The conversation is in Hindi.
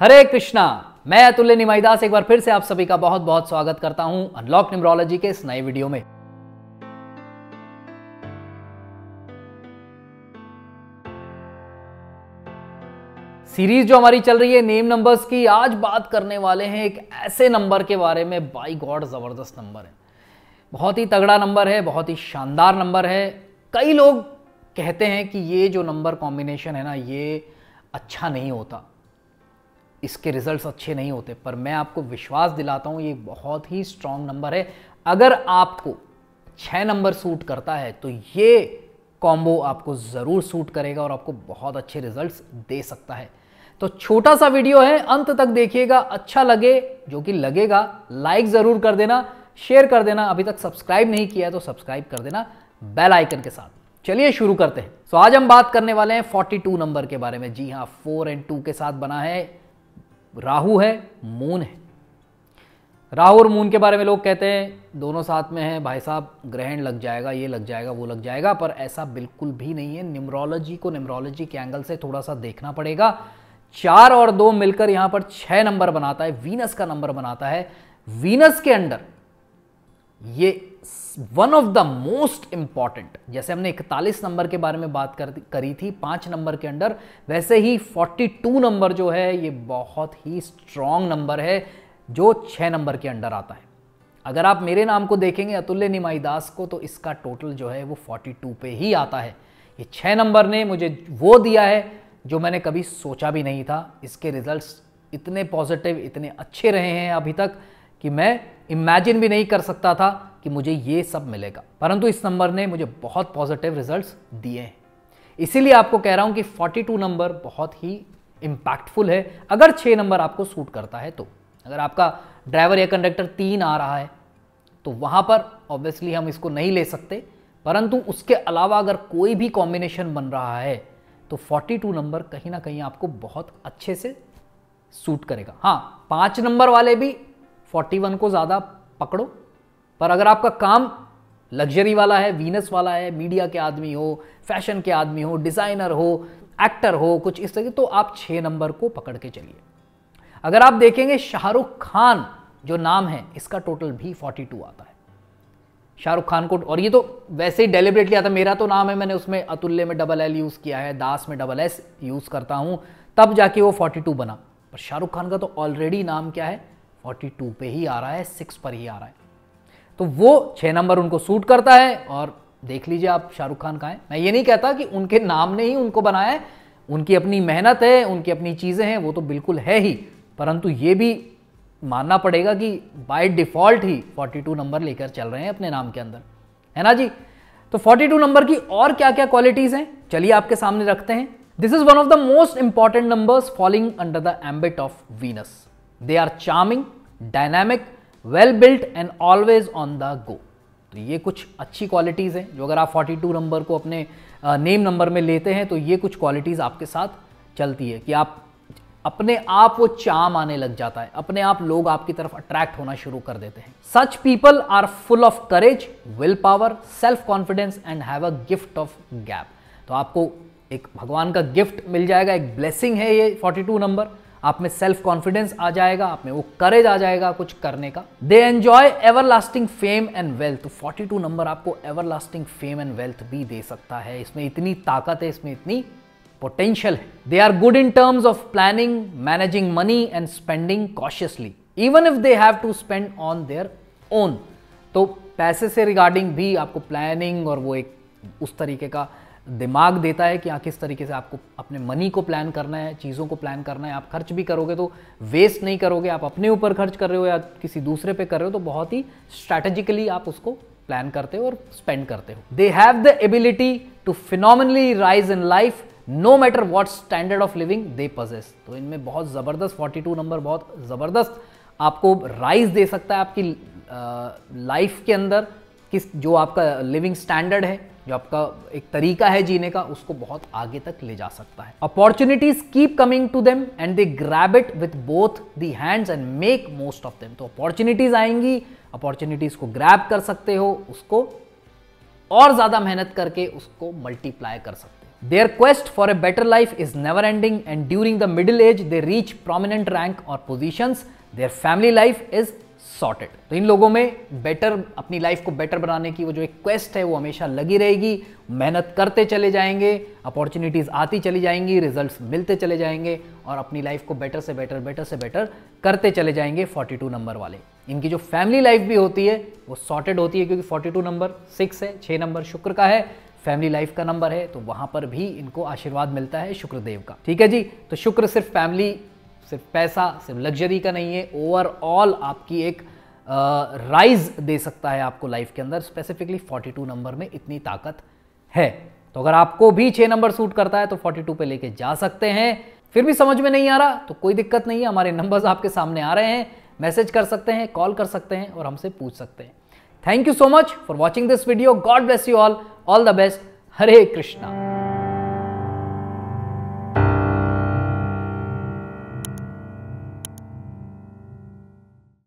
हरे कृष्णा मैं अतुल्य निमाईदास एक बार फिर से आप सभी का बहुत बहुत स्वागत करता हूं अनलॉक न्यूमरोलॉजी के इस नए वीडियो में सीरीज जो हमारी चल रही है नेम नंबर्स की आज बात करने वाले हैं एक ऐसे नंबर के बारे में बाई गॉड जबरदस्त नंबर है बहुत ही तगड़ा नंबर है बहुत ही शानदार नंबर है कई लोग कहते हैं कि ये जो नंबर कॉम्बिनेशन है ना ये अच्छा नहीं होता इसके रिजल्ट्स अच्छे नहीं होते पर मैं आपको विश्वास दिलाता हूं ये बहुत ही स्ट्रांग नंबर है अगर आपको छः नंबर सूट करता है तो ये कॉम्बो आपको ज़रूर सूट करेगा और आपको बहुत अच्छे रिजल्ट्स दे सकता है तो छोटा सा वीडियो है अंत तक देखिएगा अच्छा लगे जो कि लगेगा लाइक ज़रूर कर देना शेयर कर देना अभी तक सब्सक्राइब नहीं किया तो सब्सक्राइब कर देना बेल आइकन के साथ चलिए शुरू करते हैं सो आज हम बात करने वाले हैं 42 नंबर के बारे में जी हाँ फोर एंड टू के साथ बना है राहु है मून है राहु और मून के बारे में लोग कहते हैं दोनों साथ में हैं भाई साहब ग्रहण लग जाएगा ये लग जाएगा वो लग जाएगा पर ऐसा बिल्कुल भी नहीं है निमरोलॉजी को निमरोलॉजी के एंगल से थोड़ा सा देखना पड़ेगा चार और दो मिलकर यहां पर छह नंबर बनाता है वीनस का नंबर बनाता है वीनस के अंडर ये one of the most important जैसे हमने 41 नंबर के बारे में बात कर, करी थी पाँच नंबर के अंडर वैसे ही 42 नंबर जो है ये बहुत ही स्ट्रॉन्ग नंबर है जो छः नंबर के अंडर आता है अगर आप मेरे नाम को देखेंगे अतुल्य निमाई दास को तो इसका टोटल जो है वो 42 पे ही आता है ये छः नंबर ने मुझे वो दिया है जो मैंने कभी सोचा भी नहीं था इसके रिजल्ट्स इतने पॉजिटिव इतने अच्छे रहे हैं अभी तक कि मैं इमेजिन भी नहीं कर सकता था कि मुझे ये सब मिलेगा परंतु इस नंबर ने मुझे बहुत पॉजिटिव रिजल्ट्स दिए हैं इसीलिए आपको कह रहा हूं कि 42 नंबर बहुत ही इंपैक्टफुल है अगर छह नंबर आपको सूट करता है तो अगर आपका ड्राइवर या कंडक्टर तीन आ रहा है तो वहां पर ऑब्वियसली हम इसको नहीं ले सकते परंतु उसके अलावा अगर कोई भी कॉम्बिनेशन बन रहा है तो 42 नंबर कहीं ना कहीं आपको बहुत अच्छे से सूट करेगा हाँ पांच नंबर वाले भी 41 को ज़्यादा पकड़ो पर अगर आपका काम लग्जरी वाला है वीनस वाला है मीडिया के आदमी हो फैशन के आदमी हो डिज़ाइनर हो एक्टर हो कुछ इस तरह तो आप छः नंबर को पकड़ के चलिए अगर आप देखेंगे शाहरुख खान जो नाम है इसका टोटल भी 42 आता है शाहरुख खान को और ये तो वैसे ही डेलिब्रेटली आता मेरा तो नाम है मैंने उसमें अतुल्य में डबल एल यूज़ किया है दास में डबल एस यूज़ करता हूँ तब जाके वो 42 बना पर शाहरुख खान का तो ऑलरेडी नाम क्या है फोर्टी टू पे ही आ रहा है सिक्स पर ही आ रहा है तो वो छः नंबर उनको सूट करता है और देख लीजिए आप शाहरुख खान का है मैं ये नहीं कहता कि उनके नाम ने ही उनको बनाया है उनकी अपनी मेहनत है उनकी अपनी चीज़ें हैं वो तो बिल्कुल है ही परंतु ये भी मानना पड़ेगा कि बाय डिफ़ॉल्ट ही 42 नंबर लेकर चल रहे हैं अपने नाम के अंदर है ना जी तो 42 नंबर की और क्या क्या क्वालिटीज़ हैं चलिए आपके सामने रखते हैं this is one of the most important numbers falling under the ambit of Venus they are charming dynamic well built and always on the go तो ये कुछ अच्छी क्वालिटीज़ हैं जो अगर आप 42 नंबर को अपने नेम नंबर में लेते हैं तो ये कुछ क्वालिटीज़ आपके साथ चलती है कि आप अपने आप वो चाम आने लग जाता है अपने आप लोग आपकी तरफ अट्रैक्ट होना शुरू कर देते हैं such people are full of courage will power self confidence and have a gift of gab तो आपको एक भगवान का गिफ्ट मिल जाएगा एक ब्लेसिंग है ये 42 नंबर आप में सेल्फ कॉन्फिडेंस आ जाएगा आप में वो करेज आ जाएगा कुछ करने का they enjoy ever lasting fame and wealth forty two number आपको ever lasting fame and wealth भी दे सकता है इसमें इतनी ताकत है इसमें इतनी पोटेंशियल है they are good in terms of planning managing money and spending cautiously even if they have to spend on their own तो पैसे से रिगार्डिंग भी आपको प्लानिंग और वो एक उस तरीके का दिमाग देता है कि हाँ किस तरीके से आपको अपने मनी को प्लान करना है चीज़ों को प्लान करना है आप खर्च भी करोगे तो वेस्ट नहीं करोगे आप अपने ऊपर खर्च कर रहे हो या किसी दूसरे पे कर रहे हो तो बहुत ही स्ट्रैटेजिकली आप उसको प्लान करते हो और स्पेंड करते हो they have the ability to phenomenally rise in life no matter what standard of living they possess तो इनमें बहुत ज़बरदस्त टू नंबर बहुत ज़बरदस्त आपको राइज दे सकता है आपकी लाइफ के अंदर किस जो आपका लिविंग स्टैंडर्ड है जो आपका एक तरीका है जीने का उसको बहुत आगे तक ले जा सकता है opportunities keep coming to them and they grab it with both the hands and make most of them तो अपॉर्चुनिटीज आएंगी अपॉर्चुनिटीज को ग्रैब कर सकते हो उसको और ज्यादा मेहनत करके उसको मल्टीप्लाई कर सकते हो their quest for a better life is never ending and during the middle age they reach prominent rank और position their family life is sorted तो इन लोगों में बेटर अपनी लाइफ को बेटर बनाने की वो जो एक क्वेस्ट है वो हमेशा लगी रहेगी मेहनत करते चले जाएंगे अपॉर्चुनिटीज़ आती चली जाएंगी रिजल्ट्स मिलते चले जाएंगे और अपनी लाइफ को बेटर से बेटर बेटर से बेटर करते चले जाएंगे 42 नंबर वाले इनकी जो फैमिली लाइफ भी होती है वो सॉर्टेड होती है क्योंकि 42 नंबर सिक्स है छः नंबर शुक्र का है फैमिली लाइफ का नंबर है तो वहाँ पर भी इनको आशीर्वाद मिलता है शुक्रदेव का ठीक है जी तो शुक्र सिर्फ फैमिली सिर्फ पैसा सिर्फ लग्जरी का नहीं है ओवरऑल आपकी एक राइज दे सकता है आपको लाइफ के अंदर स्पेसिफिकली 42 नंबर में इतनी ताकत है तो अगर आपको भी छः नंबर सूट करता है तो 42 पे लेके जा सकते हैं फिर भी समझ में नहीं आ रहा तो कोई दिक्कत नहीं है हमारे नंबर्स आपके सामने आ रहे हैं मैसेज कर सकते हैं कॉल कर सकते हैं और हमसे पूछ सकते हैं thank you so much for watching this video god bless you all all the best Hare Krishna